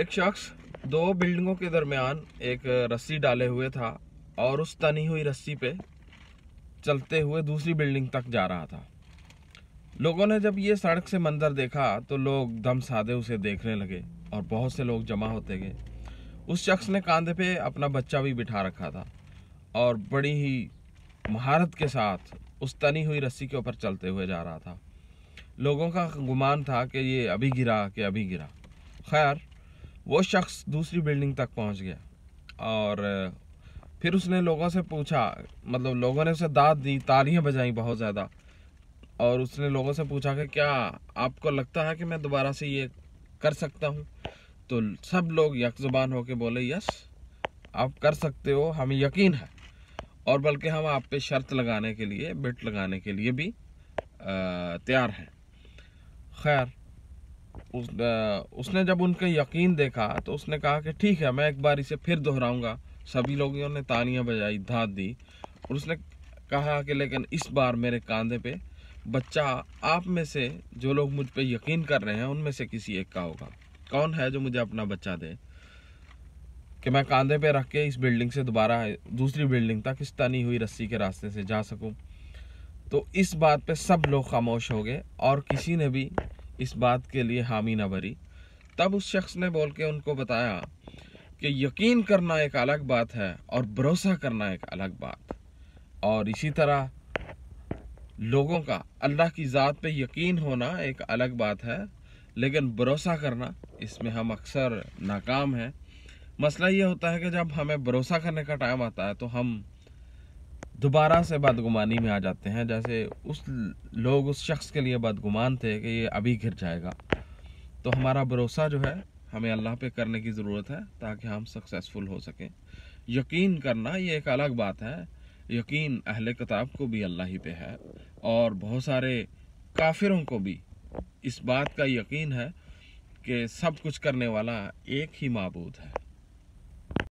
एक शख्स दो बिल्डिंगों के दरमियान एक रस्सी डाले हुए था और उस तनी हुई रस्सी पे चलते हुए दूसरी बिल्डिंग तक जा रहा था लोगों ने जब ये सड़क से मंजर देखा तो लोग दम साधे उसे देखने लगे और बहुत से लोग जमा होते गए उस शख्स ने कांधे पे अपना बच्चा भी बिठा रखा था और बड़ी ही महारत के साथ उस तनी हुई रस्सी के ऊपर चलते हुए जा रहा था लोगों का गुमान था कि ये अभी गिरा कि अभी गिरा खैर वो शख्स दूसरी बिल्डिंग तक पहुंच गया और फिर उसने लोगों से पूछा मतलब लोगों ने उसे दाद दी तालियां बजाई बहुत ज़्यादा और उसने लोगों से पूछा कि क्या आपको लगता है कि मैं दोबारा से ये कर सकता हूँ तो सब लोग यकजुबान होकर बोले यस आप कर सकते हो हमें यकीन है और बल्कि हम आप पे शर्त लगाने के लिए बिट लगाने के लिए भी तैयार हैं खैर उस उसने जब उनके यकीन देखा तो उसने कहा कि ठीक है मैं एक बार इसे फिर दोहराऊंगा सभी लोगों ने तालियां बजाई धात दी और उसने कहा कि लेकिन इस बार मेरे कांधे पे बच्चा आप में से जो लोग मुझ पर यकीन कर रहे हैं उनमें से किसी एक का होगा कौन है जो मुझे अपना बच्चा दे कि मैं कांधे पे रख के इस बिल्डिंग से दोबारा दूसरी बिल्डिंग तक इस तनी हुई रस्सी के रास्ते से जा सकूं तो इस बात पे सब लोग खामोश हो गए और किसी ने भी इस बात के लिए हामी न भरी तब उस शख्स ने बोल के उनको बताया कि यकीन करना एक अलग बात है और भरोसा करना एक अलग बात और इसी तरह लोगों का अल्लाह की ज़ात पे यकीन होना एक अलग बात है लेकिन भरोसा करना इसमें हम अक्सर नाकाम हैं मसला ये होता है कि जब हमें भरोसा करने का टाइम आता है तो हम दोबारा से बदगुमानी में आ जाते हैं जैसे उस लोग उस शख्स के लिए बदगुमान थे कि ये अभी घिर जाएगा तो हमारा भरोसा जो है हमें अल्लाह पे करने की ज़रूरत है ताकि हम सक्सेसफुल हो सकें यकीन करना ये एक अलग बात है यकीन अहल किताब को भी अल्लाह ही पे है और बहुत सारे काफिरों को भी इस बात का यकीन है कि सब कुछ करने वाला एक ही मबूद है